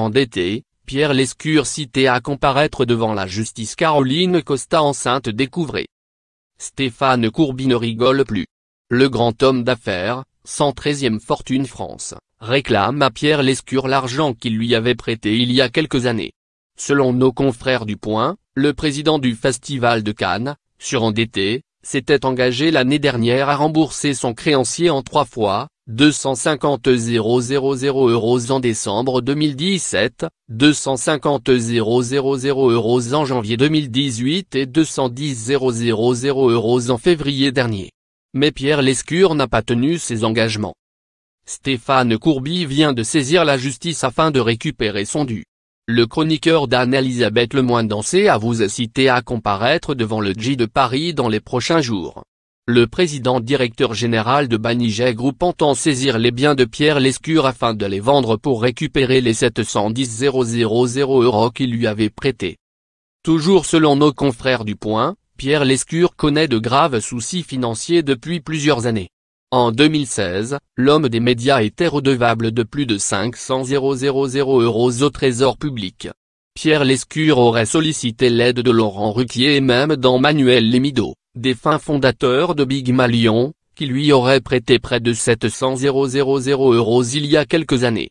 Endetté, Pierre Lescure cité à comparaître devant la justice Caroline Costa enceinte découvrée. Stéphane Courby ne rigole plus. Le grand homme d'affaires, 113e Fortune France, réclame à Pierre Lescure l'argent qu'il lui avait prêté il y a quelques années. Selon nos confrères du Point, le président du Festival de Cannes, surendetté, s'était engagé l'année dernière à rembourser son créancier en trois fois, 250 000 euros en décembre 2017, 250 000 euros en janvier 2018 et 210 000 euros en février dernier. Mais Pierre Lescure n'a pas tenu ses engagements. Stéphane Courby vient de saisir la justice afin de récupérer son dû. Le chroniqueur d'Anne-Elisabeth Lemoine Dansé a vous incité à comparaître devant le J de Paris dans les prochains jours le président directeur général de Banijet Group entend saisir les biens de Pierre Lescure afin de les vendre pour récupérer les 710 000 euros qu'il lui avait prêtés. Toujours selon nos confrères du Point, Pierre Lescure connaît de graves soucis financiers depuis plusieurs années. En 2016, l'homme des médias était redevable de plus de 500 000 euros au trésor public. Pierre Lescure aurait sollicité l'aide de Laurent Ruquier et même d'Emmanuel Lemido défunt fondateurs de Big Malion, qui lui aurait prêté près de 700 000 euros il y a quelques années.